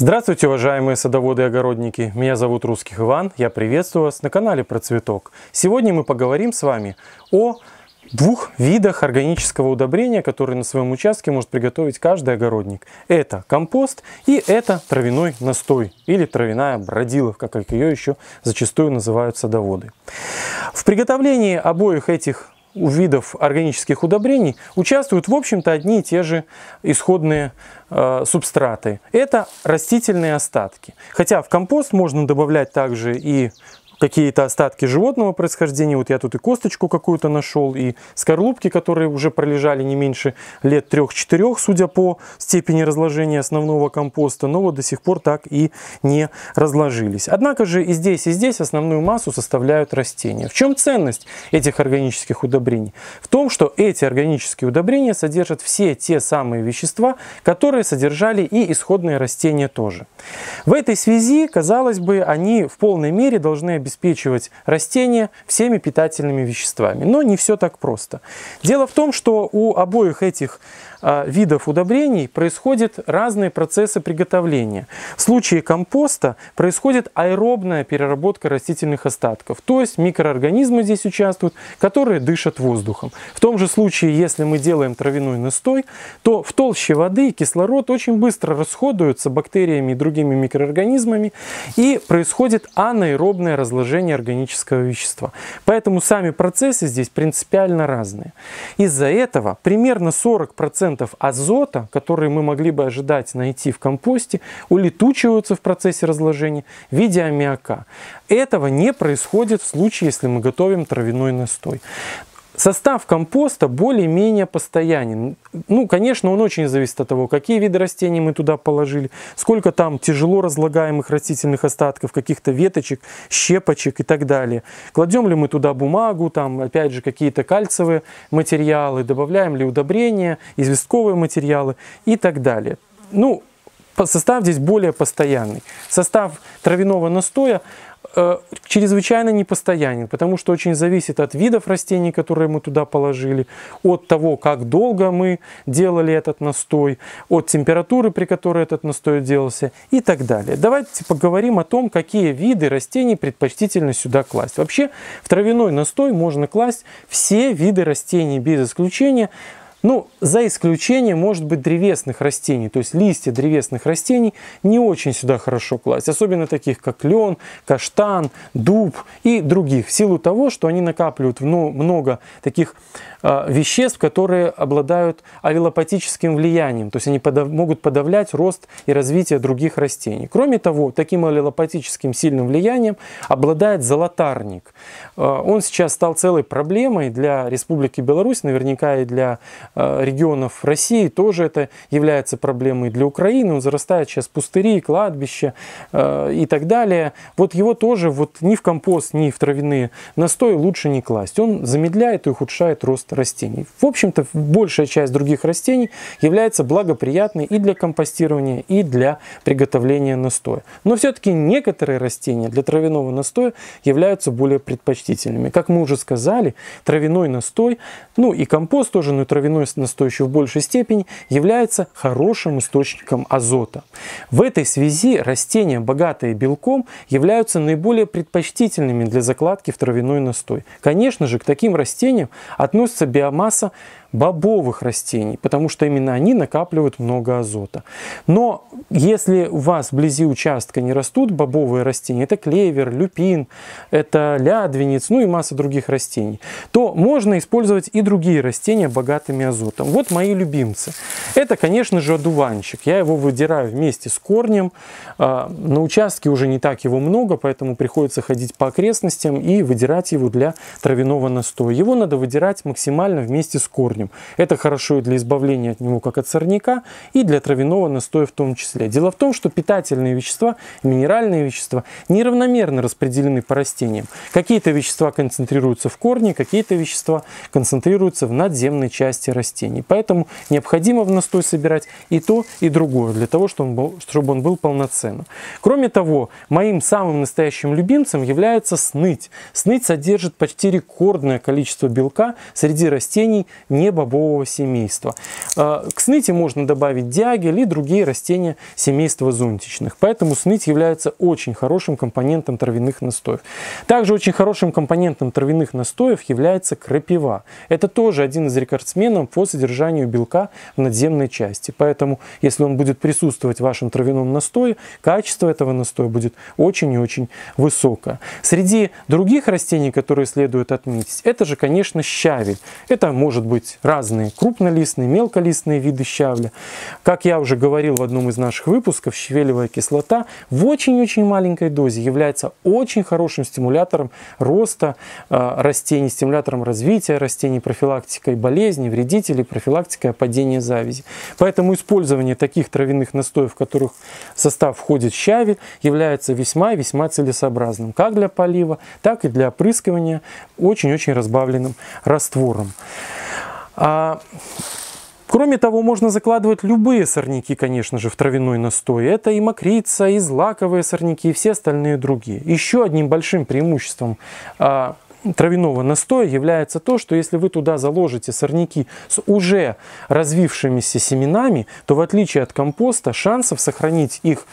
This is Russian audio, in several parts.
Здравствуйте, уважаемые садоводы и огородники! Меня зовут Русских Иван, я приветствую вас на канале про цветок. Сегодня мы поговорим с вами о двух видах органического удобрения, которые на своем участке может приготовить каждый огородник. Это компост и это травяной настой или травяная бродиловка, как ее еще зачастую называют садоводы. В приготовлении обоих этих у видов органических удобрений участвуют, в общем-то, одни и те же исходные э, субстраты. Это растительные остатки. Хотя в компост можно добавлять также и какие-то остатки животного происхождения. Вот я тут и косточку какую-то нашел, и скорлупки, которые уже пролежали не меньше лет 3-4, судя по степени разложения основного компоста, но вот до сих пор так и не разложились. Однако же и здесь, и здесь основную массу составляют растения. В чем ценность этих органических удобрений? В том, что эти органические удобрения содержат все те самые вещества, которые содержали и исходные растения тоже. В этой связи, казалось бы, они в полной мере должны обеспечить обеспечивать растения всеми питательными веществами. Но не все так просто. Дело в том, что у обоих этих а, видов удобрений происходят разные процессы приготовления. В случае компоста происходит аэробная переработка растительных остатков, то есть микроорганизмы здесь участвуют, которые дышат воздухом. В том же случае, если мы делаем травяной настой, то в толще воды кислород очень быстро расходуется бактериями и другими микроорганизмами и происходит анаэробное разложение органического вещества. Поэтому сами процессы здесь принципиально разные. Из-за этого примерно 40% процентов азота, которые мы могли бы ожидать найти в компосте, улетучиваются в процессе разложения в виде аммиака. Этого не происходит в случае, если мы готовим травяной настой. Состав компоста более-менее постоянен. Ну, конечно, он очень зависит от того, какие виды растений мы туда положили, сколько там тяжело разлагаемых растительных остатков, каких-то веточек, щепочек и так далее. Кладем ли мы туда бумагу, там, опять же, какие-то кальцевые материалы, добавляем ли удобрения, известковые материалы и так далее. Ну, состав здесь более постоянный. Состав травяного настоя Э, чрезвычайно непостоянен, потому что очень зависит от видов растений, которые мы туда положили, от того, как долго мы делали этот настой, от температуры, при которой этот настой делался и так далее. Давайте поговорим о том, какие виды растений предпочтительно сюда класть. Вообще в травяной настой можно класть все виды растений без исключения, ну, за исключением, может быть, древесных растений. То есть листья древесных растений не очень сюда хорошо класть. Особенно таких, как лен, каштан, дуб и других. В силу того, что они накапливают ну, много таких э, веществ, которые обладают авилопатическим влиянием. То есть они подав могут подавлять рост и развитие других растений. Кроме того, таким авилопатическим сильным влиянием обладает золотарник. Э, он сейчас стал целой проблемой для Республики Беларусь, наверняка и для Э, регионов России тоже это является проблемой для Украины. Он зарастает сейчас пустыри, кладбища э, и так далее. Вот его тоже вот ни в компост, ни в травяные настои лучше не класть. Он замедляет и ухудшает рост растений. В общем-то, большая часть других растений является благоприятной и для компостирования, и для приготовления настоя. Но все-таки некоторые растения для травяного настоя являются более предпочтительными. Как мы уже сказали, травяной настой, ну и компост тоже, но и травяной переносятся в большей степени, является хорошим источником азота. В этой связи растения, богатые белком, являются наиболее предпочтительными для закладки в травяной настой. Конечно же, к таким растениям относится биомасса бобовых растений, потому что именно они накапливают много азота. Но если у вас вблизи участка не растут бобовые растения, это клевер, люпин, это лядвенец, ну и масса других растений, то можно использовать и другие растения, богатыми азотом. Вот мои любимцы. Это, конечно же, одуванчик. Я его выдираю вместе с корнем. А, на участке уже не так его много, поэтому приходится ходить по окрестностям и выдирать его для травяного настоя. Его надо выдирать максимально вместе с корнем корнем. Это хорошо и для избавления от него как от сорняка, и для травяного настоя в том числе. Дело в том, что питательные вещества, минеральные вещества неравномерно распределены по растениям. Какие-то вещества концентрируются в корне, какие-то вещества концентрируются в надземной части растений. Поэтому необходимо в настой собирать и то, и другое, для того, чтобы он был, чтобы он был полноценным. Кроме того, моим самым настоящим любимцем является сныть. Сныть содержит почти рекордное количество белка среди растений не бобового семейства. К сныте можно добавить дягель и другие растения семейства зонтичных. Поэтому сныть является очень хорошим компонентом травяных настоев. Также очень хорошим компонентом травяных настоев является крапива. Это тоже один из рекордсменов по содержанию белка в надземной части. Поэтому, если он будет присутствовать в вашем травяном настое, качество этого настоя будет очень и очень высоко. Среди других растений, которые следует отметить, это же, конечно, щавель. Это может быть разные. Крупнолистные, мелколистные виды щавля. Как я уже говорил в одном из наших выпусков, щавелевая кислота в очень-очень маленькой дозе является очень хорошим стимулятором роста э, растений, стимулятором развития растений, профилактикой болезней, вредителей, профилактикой опадения завязи. Поэтому использование таких травяных настоев, в которых в состав входит щавель, является весьма-весьма целесообразным как для полива, так и для опрыскивания очень-очень разбавленным раствором. А, кроме того, можно закладывать любые сорняки, конечно же, в травяной настой. Это и мокрица, и злаковые сорняки, и все остальные другие. Еще одним большим преимуществом а, травяного настоя является то, что если вы туда заложите сорняки с уже развившимися семенами, то в отличие от компоста шансов сохранить их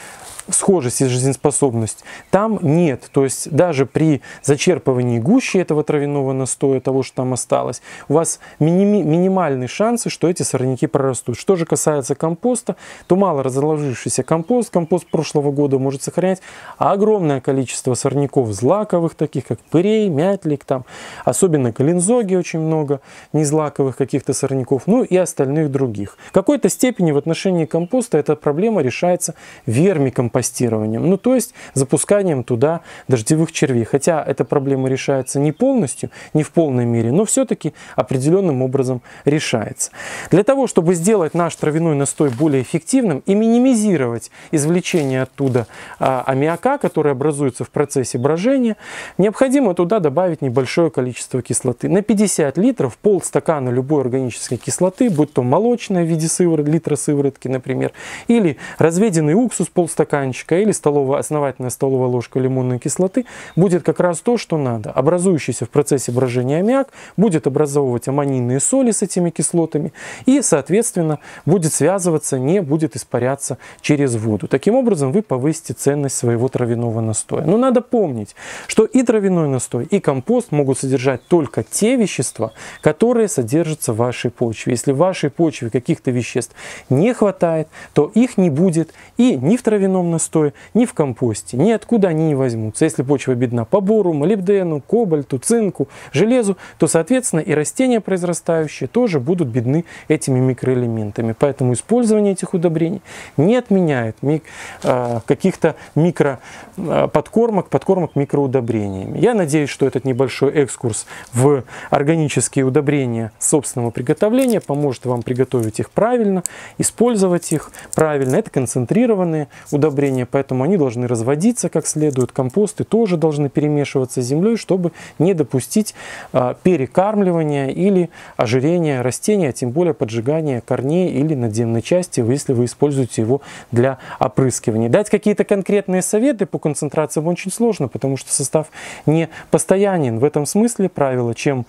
схожесть и жизнеспособность там нет. То есть даже при зачерпывании гущи этого травяного настоя, того, что там осталось, у вас миними, минимальные шансы, что эти сорняки прорастут. Что же касается компоста, то мало разложившийся компост, компост прошлого года может сохранять огромное количество сорняков злаковых, таких как пырей, мятлик, там, особенно калинзоги очень много, незлаковых каких-то сорняков, ну и остальных других. В какой-то степени в отношении компоста эта проблема решается вермиком компостированием, ну то есть запусканием туда дождевых червей. Хотя эта проблема решается не полностью, не в полной мере, но все-таки определенным образом решается. Для того, чтобы сделать наш травяной настой более эффективным и минимизировать извлечение оттуда а, аммиака, который образуется в процессе брожения, необходимо туда добавить небольшое количество кислоты. На 50 литров полстакана любой органической кислоты, будь то молочная в виде сыворотки, литра сыворотки, например, или разведенный уксус полстакана, стаканчика или столовая, основательная столовая ложка лимонной кислоты будет как раз то, что надо. Образующийся в процессе брожения аммиак будет образовывать аммонийные соли с этими кислотами и, соответственно, будет связываться, не будет испаряться через воду. Таким образом, вы повысите ценность своего травяного настоя. Но надо помнить, что и травяной настой, и компост могут содержать только те вещества, которые содержатся в вашей почве. Если в вашей почве каких-то веществ не хватает, то их не будет и ни в травяном настое, настоя ни в компосте, ни откуда они не возьмутся. Если почва бедна по бору, молибдену, кобальту, цинку, железу, то, соответственно, и растения произрастающие тоже будут бедны этими микроэлементами. Поэтому использование этих удобрений не отменяет мик, э, каких-то микроподкормок, а, подкормок микроудобрениями. Я надеюсь, что этот небольшой экскурс в органические удобрения собственного приготовления поможет вам приготовить их правильно, использовать их правильно. Это концентрированные удобрения удобрения, поэтому они должны разводиться как следует, компосты тоже должны перемешиваться с землей, чтобы не допустить а, перекармливания или ожирения растения, а тем более поджигания корней или надземной части, если вы используете его для опрыскивания. Дать какие-то конкретные советы по концентрациям очень сложно, потому что состав не постоянен. В этом смысле правило, чем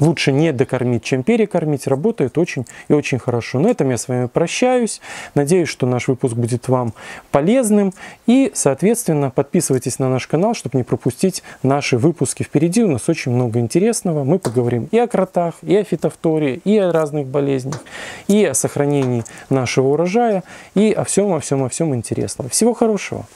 лучше не докормить, чем перекормить. Работает очень и очень хорошо. На этом я с вами прощаюсь. Надеюсь, что наш выпуск будет вам полезным. И, соответственно, подписывайтесь на наш канал, чтобы не пропустить наши выпуски. Впереди у нас очень много интересного. Мы поговорим и о кротах, и о фитофторе, и о разных болезнях, и о сохранении нашего урожая, и о всем, о всем, о всем интересном. Всего хорошего!